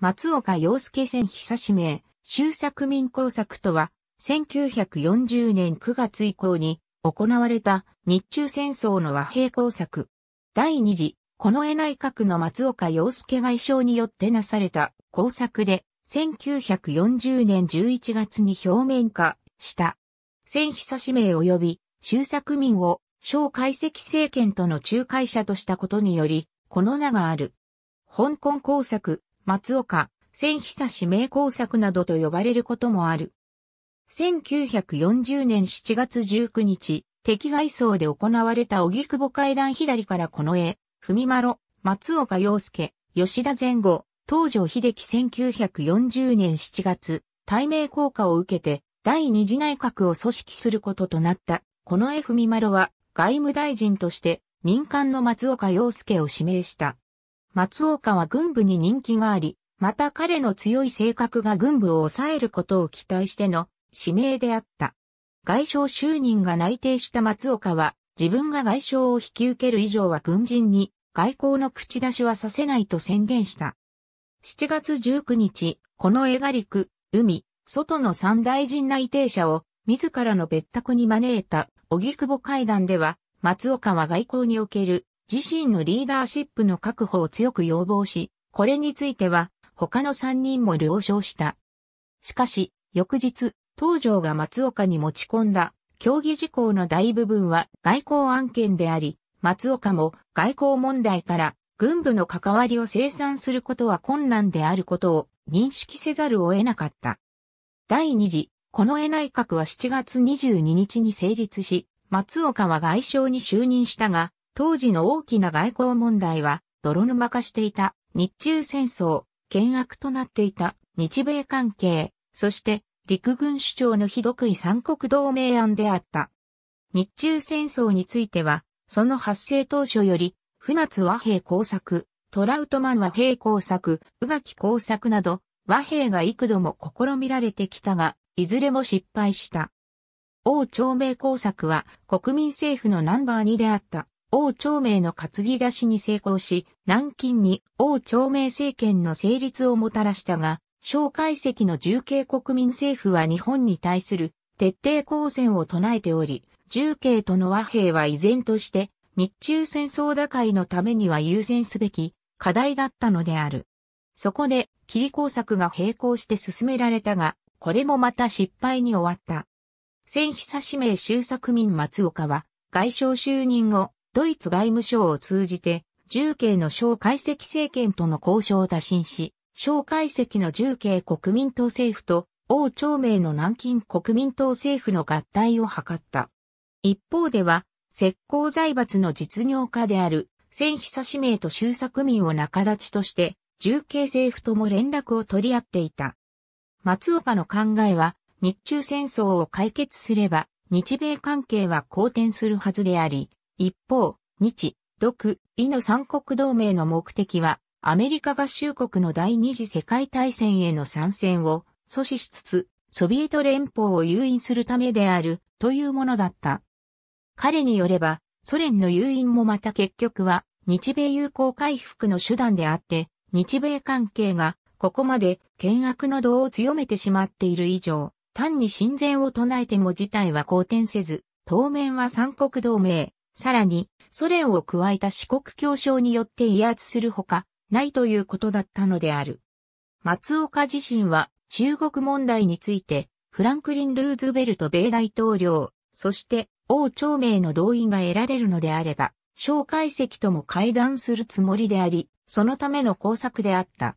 松岡洋介戦久差し名、終作民工作とは、1940年9月以降に行われた日中戦争の和平工作。第二次、近衛内閣の松岡洋介外相によってなされた工作で、1940年11月に表面化した。戦久差し名及び終作民を小解析政権との仲介者としたことにより、この名がある。香港工作、松岡、千久氏名工作などと呼ばれることもある。1940年7月19日、敵外装で行われた荻窪会談左からこの絵、文丸、松岡洋介、吉田前後、東条秀樹1940年7月、対名効果を受けて、第二次内閣を組織することとなった、この絵文丸は、外務大臣として、民間の松岡洋介を指名した。松岡は軍部に人気があり、また彼の強い性格が軍部を抑えることを期待しての指名であった。外相就任が内定した松岡は、自分が外相を引き受ける以上は軍人に外交の口出しはさせないと宣言した。7月19日、この江が陸、海、外の三大臣内定者を自らの別宅に招いた荻窪会談では、松岡は外交における自身のリーダーシップの確保を強く要望し、これについては他の3人も了承した。しかし、翌日、東条が松岡に持ち込んだ競技事項の大部分は外交案件であり、松岡も外交問題から軍部の関わりを生産することは困難であることを認識せざるを得なかった。第2次、この絵内閣は7月22日に成立し、松岡は外相に就任したが、当時の大きな外交問題は、泥沼化していた日中戦争、険悪となっていた日米関係、そして陸軍主張のひどくい三国同盟案であった。日中戦争については、その発生当初より、船津和平工作、トラウトマン和平工作、宇垣工作など、和平が幾度も試みられてきたが、いずれも失敗した。王朝明工作は国民政府のナンバー2であった。王朝明の担ぎ出しに成功し、南京に王朝明政権の成立をもたらしたが、蒋介石の重慶国民政府は日本に対する徹底抗戦を唱えており、重慶との和平は依然として日中戦争打開のためには優先すべき課題だったのである。そこで、霧工作が並行して進められたが、これもまた失敗に終わった。戦費差名周作民松岡は、外相就任後、ドイツ外務省を通じて、重慶の小解析政権との交渉を打診し、小解析の重慶国民党政府と王朝明の南京国民党政府の合体を図った。一方では、石膏財閥の実業家である、千久氏名と周作民を仲立ちとして、重慶政府とも連絡を取り合っていた。松岡の考えは、日中戦争を解決すれば、日米関係は好転するはずであり、一方、日、独、伊の三国同盟の目的は、アメリカ合衆国の第二次世界大戦への参戦を阻止しつつ、ソビエト連邦を誘引するためであるというものだった。彼によれば、ソ連の誘引もまた結局は日米友好回復の手段であって、日米関係がここまで険悪の度を強めてしまっている以上、単に親善を唱えても事態は好転せず、当面は三国同盟、さらに、ソ連を加えた四国協商によって威圧するほか、ないということだったのである。松岡自身は、中国問題について、フランクリン・ルーズベルト米大統領、そして王朝明の同意が得られるのであれば、蒋介石とも会談するつもりであり、そのための工作であった。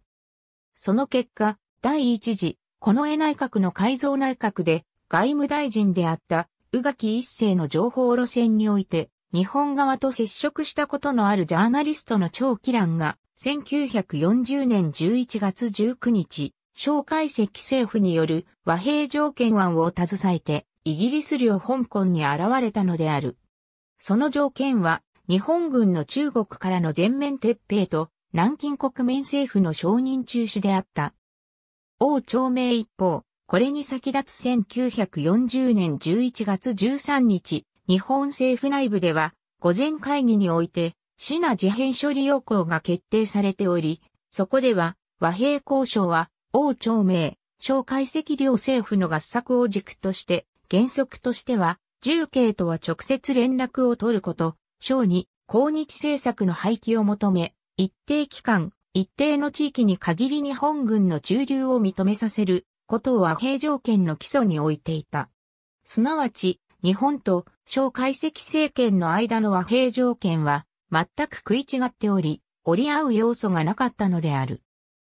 その結果、第一次、この絵内閣の改造内閣で、外務大臣であった、宇垣一世の情報路線において、日本側と接触したことのあるジャーナリストの張期蘭が、1940年11月19日、蒋介石政府による和平条件案を携えて、イギリス領香港に現れたのである。その条件は、日本軍の中国からの全面撤兵と、南京国民政府の承認中止であった。王朝明一方、これに先立つ1940年11月13日、日本政府内部では、午前会議において、市な事変処理要項が決定されており、そこでは、和平交渉は、王朝名、小解析両政府の合作を軸として、原則としては、重慶とは直接連絡を取ること、小に、抗日政策の廃棄を求め、一定期間、一定の地域に限り日本軍の駐留を認めさせることを和平条件の基礎に置いていた。すなわち、日本と小解析政権の間の和平条件は全く食い違っており、折り合う要素がなかったのである。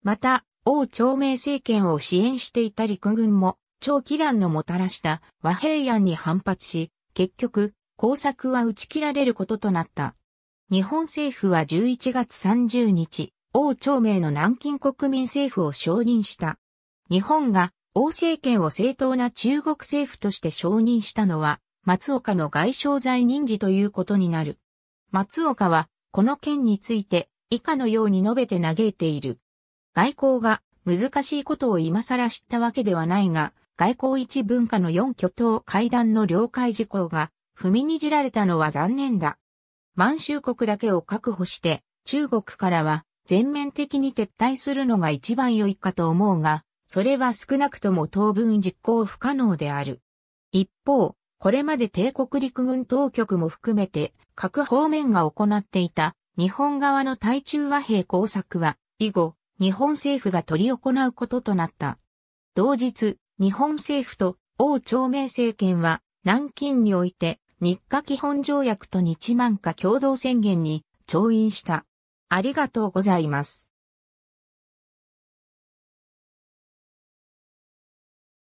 また、王朝明政権を支援していた陸軍も、長期乱のもたらした和平案に反発し、結局、工作は打ち切られることとなった。日本政府は11月30日、王朝明の南京国民政府を承認した。日本が王政権を正当な中国政府として承認したのは、松岡の外相在任時ということになる。松岡は、この件について、以下のように述べて嘆いている。外交が難しいことを今更知ったわけではないが、外交一文化の四巨頭会談の了解事項が踏みにじられたのは残念だ。満州国だけを確保して中国からは全面的に撤退するのが一番良いかと思うが、それは少なくとも当分実行不可能である。一方、これまで帝国陸軍当局も含めて各方面が行っていた日本側の対中和平工作は以後日本政府が取り行うこととなった。同日、日本政府と王朝明政権は南京において日課基本条約と日満化共同宣言に調印した。ありがとうございます。